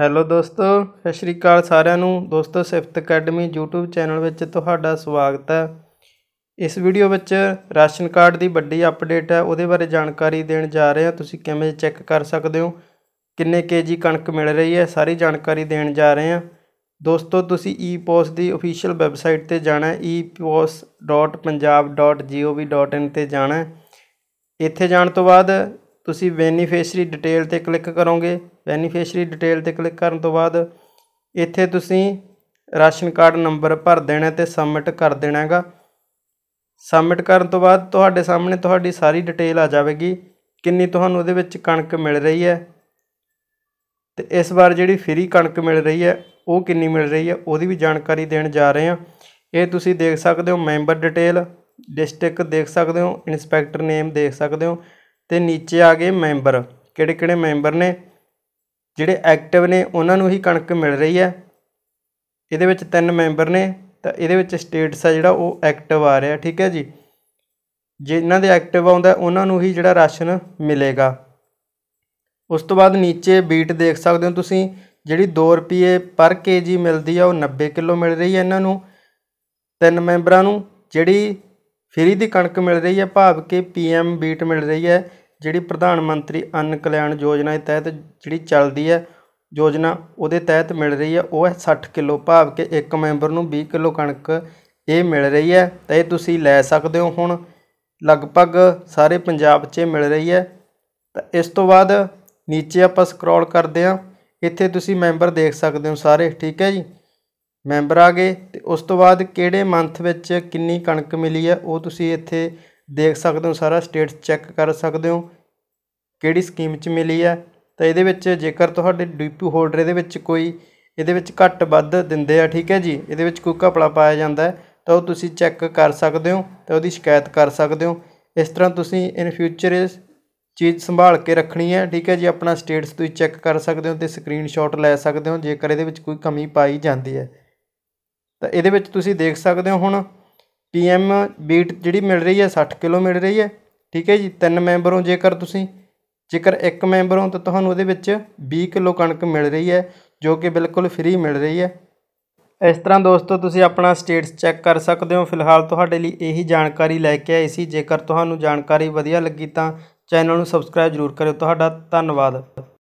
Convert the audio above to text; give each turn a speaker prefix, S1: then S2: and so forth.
S1: hello ਦੋਸਤੋ ਸਤਿ ਸ਼੍ਰੀ ਅਕਾਲ ਸਾਰਿਆਂ ਨੂੰ ਦੋਸਤੋ ਸਿਫਤ ਅਕੈਡਮੀ YouTube ਚੈਨਲ ਵਿੱਚ ਤੁਹਾਡਾ ਸਵਾਗਤ ਹੈ ਇਸ ਵੀਡੀਓ ਵਿੱਚ ਰਾਸ਼ਨ ਕਾਰਡ ਦੀ ਵੱਡੀ ਅਪਡੇਟ ਹੈ ਉਹਦੇ ਬਾਰੇ ਜਾਣਕਾਰੀ ਦੇਣ ਜਾ ਰਹੇ ਹਾਂ ਤੁਸੀਂ ਕਿਵੇਂ ਚੈੱਕ ਕਰ ਸਕਦੇ ਹੋ ਕਿੰਨੇ ਕੇਜੀ ਕਣਕ ਮਿਲ ਰਹੀ ਹੈ ਸਾਰੀ ਜਾਣਕਾਰੀ ਦੇਣ ਜਾ ਰਹੇ ਹਾਂ ਦੋਸਤੋ ਤੁਸੀਂ ਈਪੋਸ ਦੀ ਅਫੀਸ਼ੀਅਲ ਵੈਬਸਾਈਟ ਤੇ ਜਾਣਾ ਹੈ epos.punjab.gov.in ਤੇ ਜਾਣਾ ਇੱਥੇ ਜਾਣ ਤੋਂ ਬਾਅਦ ਤੁਸੀਂ ਬੈਨੀਫਿਸ਼ਰੀ ਡਿਟੇਲ 'ਤੇ ਕਲਿੱਕ ਕਰੋਗੇ ਬੈਨੀਫਿਸ਼ਰੀ ਡਿਟੇਲ 'ਤੇ ਕਲਿੱਕ ਕਰਨ ਤੋਂ ਬਾਅਦ ਇੱਥੇ ਤੁਸੀਂ ਰਾਸ਼ਨ ਕਾਰਡ ਨੰਬਰ ਭਰ ਦੇਣਾ ਤੇ ਸਬਮਿਟ ਕਰ ਦੇਣਾ ਹੈਗਾ ਸਬਮਿਟ ਕਰਨ ਤੋਂ ਬਾਅਦ ਤੁਹਾਡੇ ਸਾਹਮਣੇ ਤੁਹਾਡੀ ਸਾਰੀ ਡਿਟੇਲ ਆ ਜਾਵੇਗੀ ਕਿੰਨੀ ਤੁਹਾਨੂੰ ਉਹਦੇ ਵਿੱਚ ਕਣਕ ਮਿਲ ਰਹੀ ਹੈ ਤੇ ਇਸ ਵਾਰ ਜਿਹੜੀ ਫ੍ਰੀ ਕਣਕ ਮਿਲ ਰਹੀ ਹੈ ਉਹ ਕਿੰਨੀ ਮਿਲ ਰਹੀ ਹੈ ਉਹਦੀ ਵੀ ਜਾਣਕਾਰੀ ਦੇਣ ਜਾ ਰਹੇ ਹਾਂ ਇਹ ਤੁਸੀਂ ਦੇਖ ਸਕਦੇ ਹੋ ਮੈਂਬਰ ਡਿਟੇਲ ਡਿਸਟ੍ਰਿਕਟ ਦੇਖ ਸਕਦੇ ਹੋ ਇਨਸਪੈਕਟਰ ਨੇਮ ਦੇਖ ਸਕਦੇ ਹੋ ਤੇ ਨੀਚੇ ਆ ਗਏ ਮੈਂਬਰ ਕਿਹੜੇ ਕਿਹੜੇ ਮੈਂਬਰ ਨੇ ਜਿਹੜੇ ਐਕਟਿਵ ਨੇ ਉਹਨਾਂ ਨੂੰ ਹੀ ਕਣਕ ਮਿਲ ਰਹੀ ਹੈ ਇਹਦੇ ਵਿੱਚ ਤਿੰਨ ਮੈਂਬਰ ਨੇ ਤਾਂ ਇਹਦੇ ਵਿੱਚ ਸਟੇਟਸ ਆ ਜਿਹੜਾ ਉਹ ਐਕਟਿਵ ਆ ਰਿਹਾ ਠੀਕ ਹੈ ਜੀ ਜਿਨ੍ਹਾਂ ਦੇ ਐਕਟਿਵ ਆਉਂਦਾ ਉਹਨਾਂ ਨੂੰ ਹੀ ਜਿਹੜਾ ਰਾਸ਼ਨ ਮਿਲੇਗਾ ਉਸ ਤੋਂ ਬਾਅਦ ਨੀਚੇ ਬੀਟ ਦੇਖ ਸਕਦੇ ਹੋ ਤੁਸੀਂ ਜਿਹੜੀ 2 ਰੁਪਏ ਪਰ ਕੇਜੀ ਮਿਲਦੀ ਆ ਉਹ 90 ਕਿਲੋ ਮਿਲ ਰਹੀ ਹੈ ਇਹਨਾਂ ਨੂੰ ਤਿੰਨ ਮੈਂਬਰਾਂ ਨੂੰ ਜਿਹੜੀ ਫਰੀ ਦੀ ਕਣਕ ਮਿਲ ਰਹੀ ਹੈ ਭਾਵ ਕਿ ਪੀਐਮ ਬੀਟ ਮਿਲ ਰਹੀ ਹੈ ਜਿਹੜੀ ਪ੍ਰਧਾਨ ਮੰਤਰੀ ਅੰਨ ਕਲਿਆਣ ਯੋਜਨਾ ਦੇ ਤਹਿਤ ਜਿਹੜੀ ਚੱਲਦੀ ਹੈ ਯੋਜਨਾ ਉਹਦੇ ਤਹਿਤ ਮਿਲ ਰਹੀ ਹੈ ਉਹ ਹੈ 60 ਕਿਲੋ ਭਾਵ ਕਿ ਇੱਕ ਮੈਂਬਰ ਨੂੰ 20 ਕਿਲੋ ਕਣਕ ਇਹ ਮਿਲ ਰਹੀ ਹੈ ਤੇ ਇਹ ਤੁਸੀਂ ਲੈ ਸਕਦੇ ਹੋ ਹੁਣ ਲਗਭਗ ਸਾਰੇ ਪੰਜਾਬ 'ਚ ਮਿਲ ਰਹੀ ਹੈ ਤਾਂ ਇਸ ਤੋਂ ਬਾਅਦ ਨੀਚੇ ਆਪਾਂ ਸਕਰੋਲ ਕਰਦੇ ਹਾਂ ਇੱਥੇ ਤੁਸੀਂ ਮੈਂਬਰ ਦੇਖ ਸਕਦੇ ਹੋ ਸਾਰੇ ਠੀਕ ਹੈ ਜੀ ਮੈਂਬਰ ਆ ਗਏ ਤੇ ਉਸ ਤੋਂ ਬਾਅਦ ਕਿਹੜੇ ਮੰਥ ਵਿੱਚ ਕਿੰਨੀ ਕਣਕ ਮਿਲੀ ਹੈ ਉਹ ਤੁਸੀਂ ਇੱਥੇ ਦੇਖ ਸਕਦੇ ਹੋ ਸਾਰਾ ਸਟੇਟਸ ਚੈੱਕ ਕਰ ਸਕਦੇ ਹੋ ਕਿਹੜੀ ਸਕੀਮ 'ਚ ਮਿਲੀ ਹੈ ਤਾਂ ਇਹਦੇ ਵਿੱਚ ਜੇਕਰ ਤੁਹਾਡੇ ਡੀਪੀ ਹੋਲਡਰ ਇਹਦੇ ਵਿੱਚ ਕੋਈ ਇਹਦੇ ਵਿੱਚ ਘੱਟ ਵੱਧ ਦਿੰਦੇ ਆ ਠੀਕ ਹੈ ਜੀ ਇਹਦੇ ਵਿੱਚ ਕੋਈ ਘਪਲਾ ਪਾਇਆ ਜਾਂਦਾ ਤਾਂ ਉਹ ਤੁਸੀਂ ਚੈੱਕ ਕਰ ਸਕਦੇ ਹੋ ਤੇ ਉਹਦੀ ਸ਼ਿਕਾਇਤ ਕਰ ਸਕਦੇ ਹੋ ਇਸ ਤਰ੍ਹਾਂ ਤੁਸੀਂ ਇਨ ਫਿਊਚਰ ਇਸ ਚੀਜ਼ ਸੰਭਾਲ ਕੇ ਰੱਖਣੀ ਹੈ ਠੀਕ ਹੈ ਜੀ ਆਪਣਾ ਸਟੇਟਸ ਤੁਸੀਂ ਚੈੱਕ ਕਰ ਸਕਦੇ ਹੋ ਤੇ ਸਕਰੀਨਸ਼ਾਟ ਲੈ ਸਕਦੇ ਹੋ ਜੇਕਰ ਇਹਦੇ ਵਿੱਚ ਕੋਈ ਕਮੀ ਪਾਈ ਜਾਂਦੀ ਹੈ ਤਾਂ ਇਹਦੇ ਵਿੱਚ ਤੁਸੀਂ ਦੇਖ ਸਕਦੇ ਹੋ ਹੁਣ ਪੀਐਮ ਬੀਟ ਜਿਹੜੀ ਮਿਲ ਰਹੀ ਹੈ 60 ਕਿਲੋ ਮਿਲ ਰਹੀ ਹੈ ਠੀਕ ਹੈ ਜੀ ਤਿੰਨ ਮੈਂਬਰ ਹੋ ਜੇਕਰ ਤੁਸੀਂ ਜੇਕਰ ਇੱਕ ਮੈਂਬਰ ਹੋ ਤਾਂ ਤੁਹਾਨੂੰ ਉਹਦੇ ਵਿੱਚ 20 ਕਿਲੋ ਕਣਕ ਮਿਲ ਰਹੀ ਹੈ ਜੋ ਕਿ ਬਿਲਕੁਲ ਫ੍ਰੀ ਮਿਲ ਰਹੀ ਹੈ ਇਸ ਤਰ੍ਹਾਂ ਦੋਸਤੋ ਤੁਸੀਂ ਆਪਣਾ ਸਟੇਟਸ ਚੈੱਕ ਕਰ ਸਕਦੇ ਹੋ ਫਿਲਹਾਲ ਤੁਹਾਡੇ ਲਈ ਇਹੀ ਜਾਣਕਾਰੀ ਲੈ ਕੇ ਆਏ ਸੀ ਜੇਕਰ ਤੁਹਾਨੂੰ ਜਾਣਕਾਰੀ ਵਧੀਆ ਲੱਗੀ ਤਾਂ ਚੈਨਲ ਨੂੰ ਸਬਸਕ੍ਰਾਈਬ ਜ਼ਰੂਰ ਕਰਿਓ ਤੁਹਾਡਾ ਧੰਨਵਾਦ